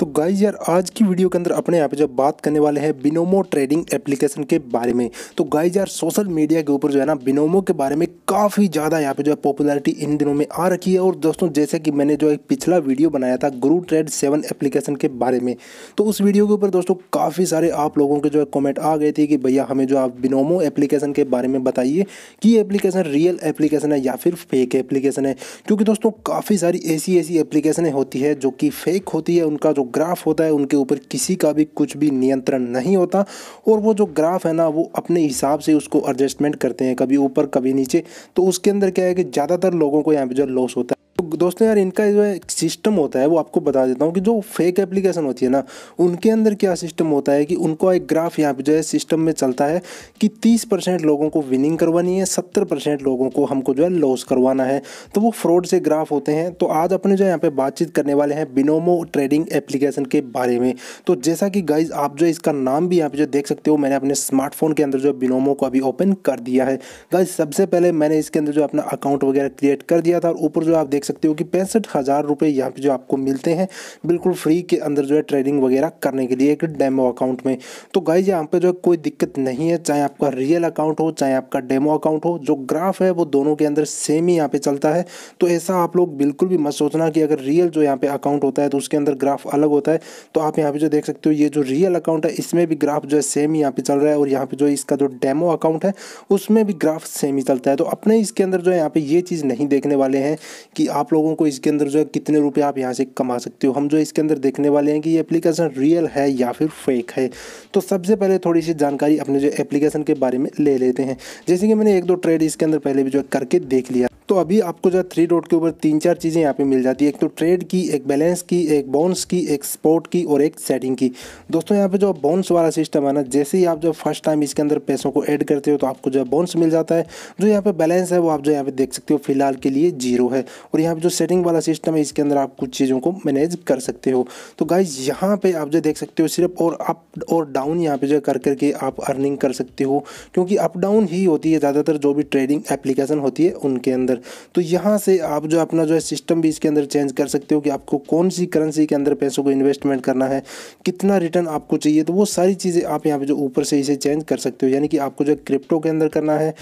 तो गाइज यार आज की वीडियो के अंदर अपने यहाँ पे जब बात करने वाले हैं बिनोमो ट्रेडिंग एप्लीकेशन के बारे में तो गाइज यार सोशल मीडिया के ऊपर जो है ना बिनोमो के बारे में काफ़ी ज़्यादा यहाँ पे जो है पॉपुलैरिटी इन दिनों में आ रखी है और दोस्तों जैसे कि मैंने जो एक पिछला वीडियो बनाया था गुरु ट्रेड सेवन एप्लीकेशन के बारे में तो उस वीडियो के ऊपर दोस्तों काफ़ी सारे आप लोगों के जो है कॉमेंट आ गए थे कि भैया हमें जो आप बिनोमो एप्लीकेशन के बारे में बताइए कि एप्लीकेशन रियल एप्लीकेशन है या फिर फेक एप्लीकेशन है क्योंकि दोस्तों काफ़ी सारी ऐसी ऐसी एप्लीकेशनें होती है जो कि फेक होती है उनका जो ग्राफ होता है उनके ऊपर किसी का भी कुछ भी नियंत्रण नहीं होता और वो जो ग्राफ है ना वो अपने हिसाब से उसको एडजस्टमेंट करते हैं कभी ऊपर कभी नीचे तो उसके अंदर क्या है कि ज़्यादातर लोगों को यहाँ पर जो लॉस होता है दोस्तों यार इनका जो है सिस्टम होता है वो आपको बता देता हूँ कि जो फेक एप्लीकेशन होती है ना उनके अंदर क्या सिस्टम होता है कि उनको एक ग्राफ यहाँ पे जो है सिस्टम में चलता है कि तीस परसेंट लोगों को विनिंग करवानी है सत्तर परसेंट लोगों को हमको जो है लॉस करवाना है तो वो फ्रॉड से ग्राफ होते हैं तो आज अपने जो यहाँ पे बातचीत करने वाले हैं बिनोमो ट्रेडिंग एप्लीकेशन के बारे में तो जैसा कि गाइज आप जो इसका नाम भी यहाँ पे जो देख सकते हो मैंने अपने स्मार्टफोन के अंदर जो बिनोमो को अभी ओपन कर दिया है गाइज सबसे पहले मैंने इसके अंदर जो अपना अकाउंट वगैरह क्रिएट कर दिया था और ऊपर जो आप देख सकते सकते हो कि पैंसठ हज़ार रुपये यहाँ पर जो आपको मिलते हैं बिल्कुल फ्री के अंदर जो है ट्रेडिंग वगैरह करने के लिए एक डेमो अकाउंट में तो गाइज यहाँ पर जो है कोई दिक्कत नहीं है चाहे आपका रियल अकाउंट हो चाहे आपका डेमो अकाउंट हो जो ग्राफ है वो दोनों के अंदर सेम ही यहाँ पर चलता है तो ऐसा आप लोग बिल्कुल भी मत सोचना कि अगर रियल जो यहाँ पर अकाउंट होता है तो उसके अंदर ग्राफ अलग होता है तो आप यहाँ पर जो देख सकते हो ये जो रियल अकाउंट है इसमें भी ग्राफ जो है सेम ही यहाँ पर चल रहा है और यहाँ पर जो इसका जो डेमो अकाउंट है उसमें भी ग्राफ सेम ही चलता है तो अपने इसके अंदर जो है यहाँ पे ये चीज़ नहीं देखने वाले हैं कि आप आप लोगों को इसके अंदर जो है कितने रुपए आप यहाँ से कमा सकते हो हम जो इसके अंदर देखने वाले हैं कि ये एप्लीकेशन रियल है या फिर फेक है तो सबसे पहले थोड़ी सी जानकारी अपने जो एप्लीकेशन के बारे में ले लेते हैं जैसे कि मैंने एक दो ट्रेड इसके अंदर पहले भी जो है करके देख लिया तो अभी आपको जो थ्री डॉट के ऊपर तीन चार चीज़ें यहाँ पे मिल जाती है एक तो ट्रेड की एक बैलेंस की एक बॉन्स की एक स्पोर्ट की और एक सेटिंग की दोस्तों यहाँ पे जो बॉन्स वाला सिस्टम है ना जैसे ही आप जब फर्स्ट टाइम इसके अंदर पैसों को ऐड करते हो तो आपको जो बोन्स मिल जाता है जो यहाँ पे बैलेंस है वो आप जो यहाँ पे देख सकते हो फिलहाल के लिए जीरो है और यहाँ पर जो सेटिंग वाला सिस्टम है इसके अंदर आप कुछ चीज़ों को मैनेज कर सकते हो तो गाइज यहाँ पर आप जो देख सकते हो सिर्फ और अप और डाउन यहाँ पर जो कर करके आप अर्निंग कर सकते हो क्योंकि अप डाउन ही होती है ज़्यादातर जो भी ट्रेडिंग एप्लीकेशन होती है उनके अंदर अंदर तो यहाँ से आप जो अपना जो है सिस्टम भी इसके अंदर चेंज कर सकते हो कि आपको कौन सी करेंसी के अंदर पैसों को इन्वेस्टमेंट करना है कितना रिटर्न आपको चाहिए तो वो सारी चीज़ें आप यहाँ पे जो ऊपर से इसे चेंज कर सकते हो यानी कि आपको जो है क्रिप्टो के अंदर करना है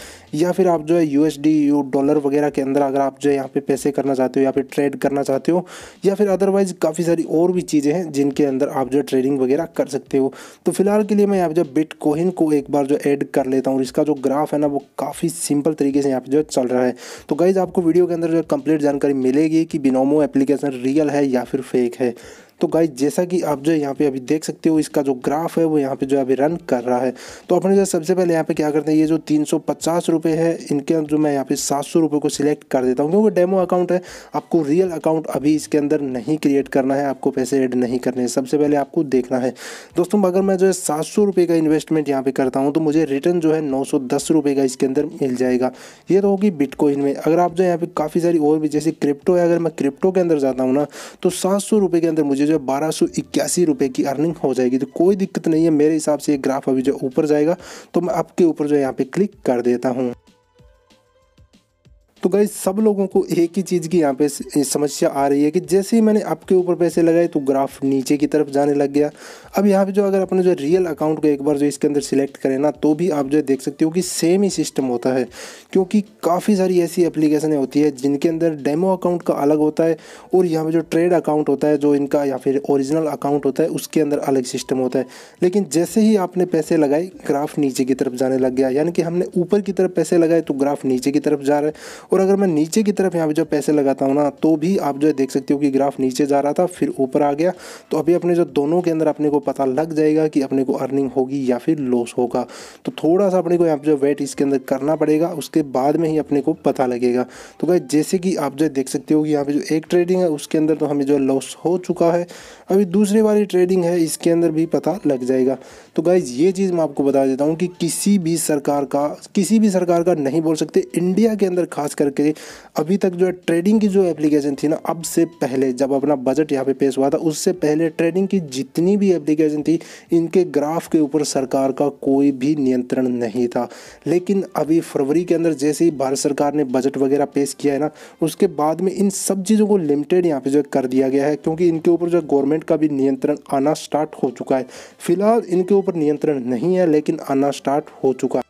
या फिर आप जो है यू यू डॉलर वगैरह के अंदर अगर आप जो है यहाँ पर पैसे करना चाहते हो या फिर ट्रेड करना चाहते हो या फिर अदरवाइज़ काफ़ी सारी और भी चीज़ें हैं जिनके अंदर आप जो ट्रेडिंग वगैरह कर सकते हो तो फिलहाल के लिए मैं यहाँ पे जो बिटकॉइन को एक बार जो ऐड कर लेता हूँ और इसका जो ग्राफ है ना वो काफ़ी सिंपल तरीके से यहाँ पे जो चल रहा है तो गाइज़ आपको वीडियो के अंदर जो कंप्लीट जानकारी मिलेगी कि बिनोमो एप्लीकेशन रियल है या फिर फेक है तो गाइज जैसा कि आप जो यहाँ पे अभी देख सकते हो इसका जो ग्राफ है वो यहाँ पे जो अभी रन कर रहा है तो अपने जो सबसे पहले यहाँ पे क्या करते हैं ये जो तीन सौ है इनके जो मैं यहाँ पे सात सौ को सिलेक्ट कर देता हूँ क्योंकि डेमो अकाउंट है आपको रियल अकाउंट अभी इसके अंदर नहीं क्रिएट करना है आपको पैसे एड नहीं करने हैं सबसे पहले आपको देखना है दोस्तों अगर मैं जो है सात सौ का इन्वेस्टमेंट यहाँ पे करता हूँ तो मुझे रिटर्न जो है नौ सौ का इसके अंदर मिल जाएगा ये तो होगी बिटकॉइन में अगर आप जो यहाँ पे काफ़ी सारी और भी जैसे क्रिप्टो है अगर मैं क्रिप्टो के अंदर जाता हूँ ना तो सात के अंदर मुझे जो बारह सौ इक्यासी रुपये की अर्निंग हो जाएगी तो कोई दिक्कत नहीं है मेरे हिसाब से ये ग्राफ अभी जो ऊपर जाएगा तो मैं आपके ऊपर जो यहाँ पे क्लिक कर देता हूँ तो गई सब लोगों को एक ही चीज़ की यहाँ पे समस्या आ रही है कि जैसे ही मैंने आपके ऊपर पैसे लगाए तो ग्राफ नीचे की तरफ जाने लग गया अब यहाँ पे जो अगर अपने जो रियल अकाउंट को एक बार जो इसके अंदर सिलेक्ट करें ना तो भी आप जो है देख सकते हो कि सेम ही सिस्टम होता है क्योंकि काफ़ी सारी ऐसी अप्लीकेशनें होती है जिनके अंदर डेमो अकाउंट का अलग होता है और यहाँ पर जो ट्रेड अकाउंट होता है जो इनका या फिर ओरिजिनल अकाउंट होता है उसके अंदर अलग सिस्टम होता है लेकिन जैसे ही आपने पैसे लगाए ग्राफ नीचे की तरफ जाने लग गया यानी कि हमने ऊपर की तरफ पैसे लगाए तो ग्राफ नीचे की तरफ जा रहा है और अगर मैं नीचे की तरफ यहाँ पर जो पैसे लगाता हूँ ना तो भी आप जो है देख सकते हो कि ग्राफ नीचे जा रहा था फिर ऊपर आ गया तो अभी अपने जो दोनों के अंदर अपने को पता लग जाएगा कि अपने को अर्निंग होगी या फिर लॉस होगा तो थोड़ा सा अपने को यहाँ पर जो वेट इसके अंदर करना पड़ेगा उसके बाद में ही अपने को पता लगेगा तो भाई जैसे कि आप जो देख सकते हो कि यहाँ पे जो एक ट्रेडिंग है उसके अंदर तो हमें जो लॉस हो चुका है अभी दूसरी वाली ट्रेडिंग है इसके अंदर भी पता लग जाएगा तो गाइज ये चीज़ मैं आपको बता देता हूँ कि किसी भी सरकार का किसी भी सरकार का नहीं बोल सकते इंडिया के अंदर खास करके अभी तक जो है ट्रेडिंग की जो एप्लीकेशन थी ना अब से पहले जब अपना बजट यहाँ पे पेश हुआ था उससे पहले ट्रेडिंग की जितनी भी एप्लीकेशन थी इनके ग्राफ के ऊपर सरकार का कोई भी नियंत्रण नहीं था लेकिन अभी फरवरी के अंदर जैसे ही भारत सरकार ने बजट वगैरह पेश किया है ना उसके बाद में इन सब चीज़ों को लिमिटेड यहाँ पे जो कर दिया गया है क्योंकि इनके ऊपर जो गवर्नमेंट का भी नियंत्रण आना स्टार्ट हो चुका है फिलहाल इनके ऊपर नियंत्रण नहीं है लेकिन आना स्टार्ट हो चुका है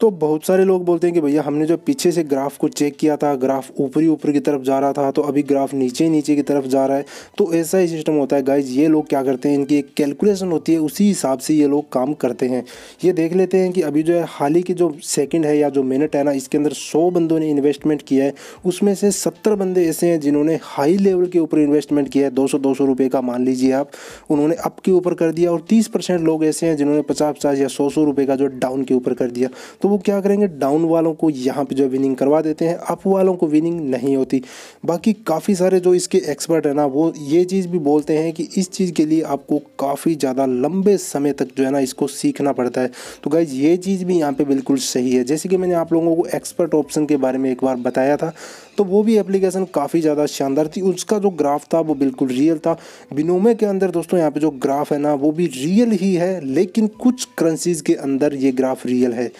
तो बहुत सारे लोग बोलते हैं कि भैया हमने जो पीछे से ग्राफ को चेक किया था ग्राफ ऊपरी ऊपर की तरफ जा रहा था तो अभी ग्राफ नीचे नीचे की तरफ जा रहा है तो ऐसा ही सिस्टम होता है गाइज ये लोग क्या करते हैं इनकी एक कैलकुलेशन होती है उसी हिसाब से ये लोग काम करते हैं ये देख लेते हैं कि अभी जो है हाल ही की जो सेकेंड है या जो मिनट है ना इसके अंदर सौ बंदों ने इन्वेस्टमेंट किया है उसमें से सत्तर बंदे ऐसे हैं जिन्होंने हाई लेवल के ऊपर इन्वेस्टमेंट किया है दो सौ दो सौ रुपये का मान लीजिए आप उन्होंने अप के ऊपर कर दिया और तीस परसेंट लोग ऐसे हैं जिन्होंने पचास पचास या सौ सौ रुपये का जो डाउन के ऊपर कर दिया तो वो क्या करेंगे डाउन वालों को यहाँ पे जो विनिंग करवा देते हैं अप वालों को विनिंग नहीं होती बाकी काफ़ी सारे जो इसके एक्सपर्ट हैं ना वो ये चीज़ भी बोलते हैं कि इस चीज़ के लिए आपको काफ़ी ज़्यादा लंबे समय तक जो है ना इसको सीखना पड़ता है तो गाइज ये चीज़ भी यहाँ पर बिल्कुल सही है जैसे कि मैंने आप लोगों को एक्सपर्ट ऑप्शन के बारे में एक बार बताया था तो वो भी एप्लीकेशन काफ़ी ज़्यादा शानदार थी उसका जो ग्राफ था वो बिल्कुल रियल था बिनोमे के अंदर दोस्तों यहाँ पे जो ग्राफ है ना वो भी रियल ही है लेकिन कुछ करेंसीज़ के अंदर ये ग्राफ रियल है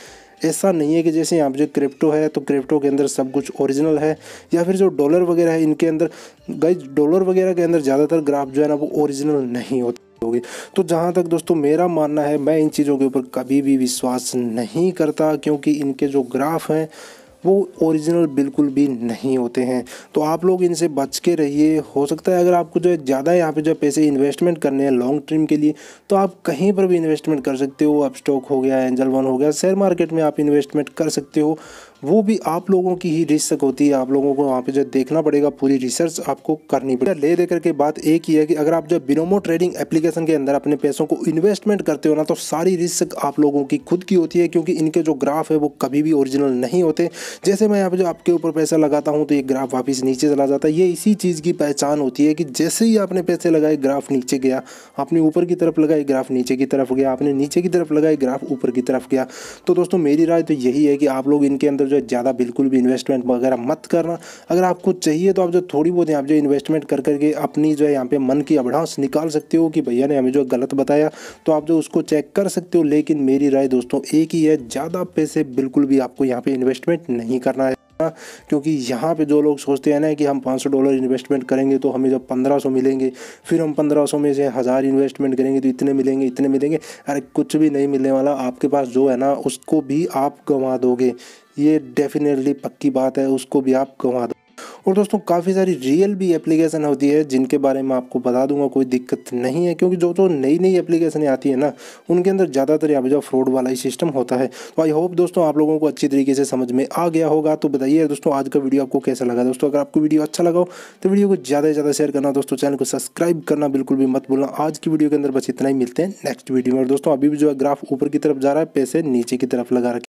ऐसा नहीं है कि जैसे यहाँ पर जो क्रिप्टो है तो क्रिप्टो के अंदर सब कुछ ओरिजिनल है या फिर जो डॉलर वगैरह है इनके अंदर गई डॉलर वगैरह के अंदर ज़्यादातर ग्राफ जो है ना वो ओरिजिनल नहीं होते होगी तो जहाँ तक दोस्तों मेरा मानना है मैं इन चीज़ों के ऊपर कभी भी विश्वास नहीं करता क्योंकि इनके जो ग्राफ हैं वो ओरिजिनल बिल्कुल भी नहीं होते हैं तो आप लोग इनसे बच के रहिए हो सकता है अगर आपको जो है ज़्यादा यहाँ पे जो पैसे इन्वेस्टमेंट करने हैं लॉन्ग टर्म के लिए तो आप कहीं पर भी इन्वेस्टमेंट कर सकते हो अब स्टॉक हो गया एंजल वन हो गया शेयर मार्केट में आप इन्वेस्टमेंट कर सकते हो वो भी आप लोगों की ही रिस्क होती है आप लोगों को वहाँ पे जो देखना पड़ेगा पूरी रिसर्च आपको करनी पड़ेगी ले देकर के बात एक ही है कि अगर आप जो बिनोमो ट्रेडिंग एप्लीकेशन के अंदर अपने पैसों को इन्वेस्टमेंट करते हो ना तो सारी रिस्क आप लोगों की खुद की होती है क्योंकि इनके जो ग्राफ है वो कभी भी ओरिजिनल नहीं होते जैसे मैं यहाँ पर जो आपके ऊपर पैसा लगाता हूँ तो ये ग्राफ वापस नीचे चला जाता है ये इसी चीज़ की पहचान होती है कि जैसे ही आपने पैसे लगाए ग्राफ नीचे गया आपने ऊपर की तरफ लगाए ग्राफ नीचे की तरफ गया आपने नीचे की तरफ लगाए ग्राफ ऊपर की तरफ गया तो दोस्तों मेरी राय तो यही है कि आप लोग इनके अंदर जो ज़्यादा बिल्कुल भी इन्वेस्टमेंट वगैरह मत करना अगर आपको चाहिए तो आप जो थोड़ी बहुत यहाँ जो इन्वेस्टमेंट कर करके अपनी जो है यहाँ पे मन की अभड़ांस निकाल सकते हो कि भैया ने हमें जो गलत बताया तो आप जो उसको चेक कर सकते हो लेकिन मेरी राय दोस्तों एक ही है ज़्यादा पैसे बिल्कुल भी आपको यहाँ पर इन्वेस्टमेंट नहीं करना है क्योंकि यहाँ पे जो लोग सोचते हैं ना कि हम 500 डॉलर इन्वेस्टमेंट करेंगे तो हमें जब 1500 मिलेंगे फिर हम 1500 में से हज़ार इन्वेस्टमेंट करेंगे तो इतने मिलेंगे इतने मिलेंगे अरे कुछ भी नहीं मिलने वाला आपके पास जो है ना उसको भी आप गंवा दोगे ये डेफिनेटली पक्की बात है उसको भी आप गंवा दो और दोस्तों काफ़ी सारी रियल भी एप्लीकेशन होती है जिनके बारे में आपको बता दूंगा कोई दिक्कत नहीं है क्योंकि जो जो नई नई एप्लीकेशन आती है ना उनके अंदर ज़्यादातर यहाँ जो फ्रॉड वाला ही सिस्टम होता है तो आई होप दोस्तों आप लोगों को अच्छी तरीके से समझ में आ गया होगा तो बताइए दोस्तों आज का वीडियो आपको कैसा लगा दोस्तों अगर आपको वीडियो अच्छा लगा तो वीडियो को ज़्यादा से ज़्यादा शेयर करना दोस्तों चैनल को सब्सक्राइब करना बिल्कुल भी मत भूलना आज की वीडियो के अंदर बस इतना ही मिलते हैं नेक्स्ट वीडियो में और दोस्तों अभी भी जो है ग्राफ ऊपर की तरफ जा रहा है पैसे नीचे की तरफ लगा रखें